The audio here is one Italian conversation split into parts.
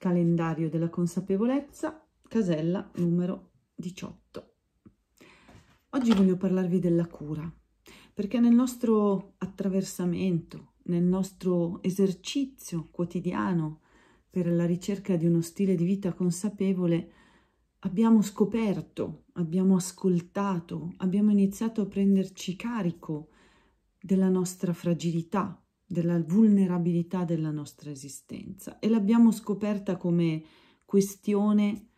calendario della consapevolezza, casella numero 18. Oggi voglio parlarvi della cura, perché nel nostro attraversamento, nel nostro esercizio quotidiano per la ricerca di uno stile di vita consapevole, abbiamo scoperto, abbiamo ascoltato, abbiamo iniziato a prenderci carico della nostra fragilità, della vulnerabilità della nostra esistenza e l'abbiamo scoperta come questione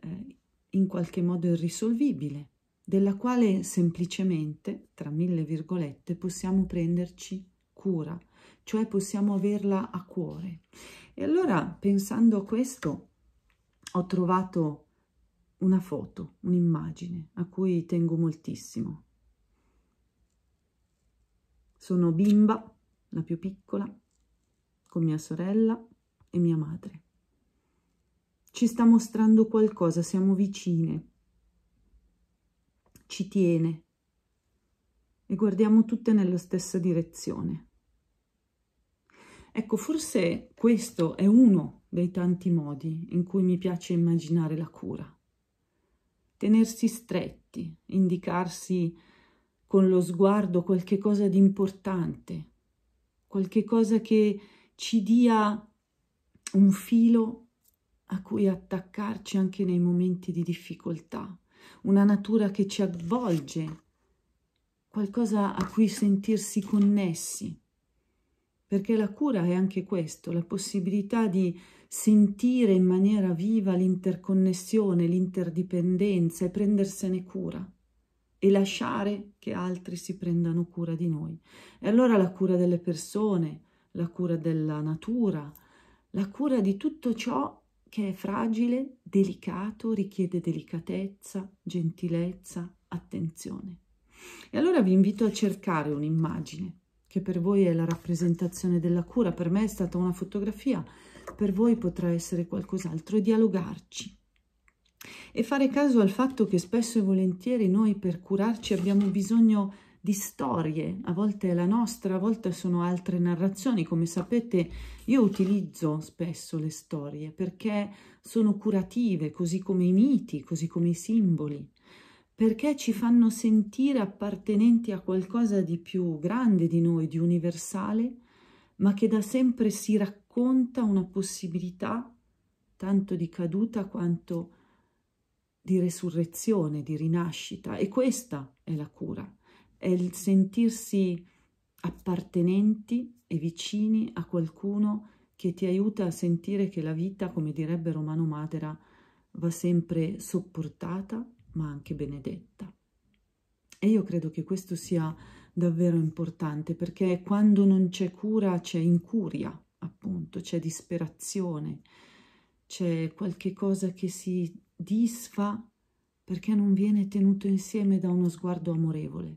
eh, in qualche modo irrisolvibile, della quale semplicemente, tra mille virgolette, possiamo prenderci cura, cioè possiamo averla a cuore. E allora, pensando a questo, ho trovato una foto, un'immagine a cui tengo moltissimo. Sono bimba la più piccola, con mia sorella e mia madre. Ci sta mostrando qualcosa, siamo vicine, ci tiene e guardiamo tutte nella stessa direzione. Ecco, forse questo è uno dei tanti modi in cui mi piace immaginare la cura. Tenersi stretti, indicarsi con lo sguardo qualche cosa di importante, qualche cosa che ci dia un filo a cui attaccarci anche nei momenti di difficoltà, una natura che ci avvolge, qualcosa a cui sentirsi connessi, perché la cura è anche questo, la possibilità di sentire in maniera viva l'interconnessione, l'interdipendenza e prendersene cura e lasciare che altri si prendano cura di noi. E allora la cura delle persone, la cura della natura, la cura di tutto ciò che è fragile, delicato, richiede delicatezza, gentilezza, attenzione. E allora vi invito a cercare un'immagine che per voi è la rappresentazione della cura, per me è stata una fotografia, per voi potrà essere qualcos'altro e dialogarci e fare caso al fatto che spesso e volentieri noi per curarci abbiamo bisogno di storie, a volte è la nostra, a volte sono altre narrazioni. Come sapete io utilizzo spesso le storie perché sono curative, così come i miti, così come i simboli, perché ci fanno sentire appartenenti a qualcosa di più grande di noi, di universale, ma che da sempre si racconta una possibilità tanto di caduta quanto di di resurrezione, di rinascita e questa è la cura, è il sentirsi appartenenti e vicini a qualcuno che ti aiuta a sentire che la vita, come direbbe Romano Madera, va sempre sopportata ma anche benedetta. E io credo che questo sia davvero importante perché quando non c'è cura c'è incuria, appunto, c'è disperazione, c'è qualche cosa che si disfa perché non viene tenuto insieme da uno sguardo amorevole.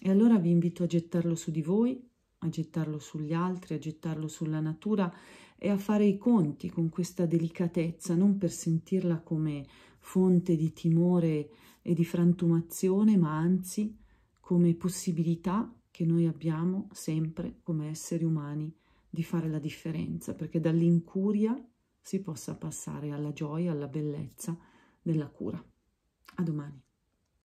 E allora vi invito a gettarlo su di voi, a gettarlo sugli altri, a gettarlo sulla natura e a fare i conti con questa delicatezza, non per sentirla come fonte di timore e di frantumazione, ma anzi come possibilità che noi abbiamo sempre come esseri umani di fare la differenza, perché dall'incuria si possa passare alla gioia, alla bellezza della cura. A domani.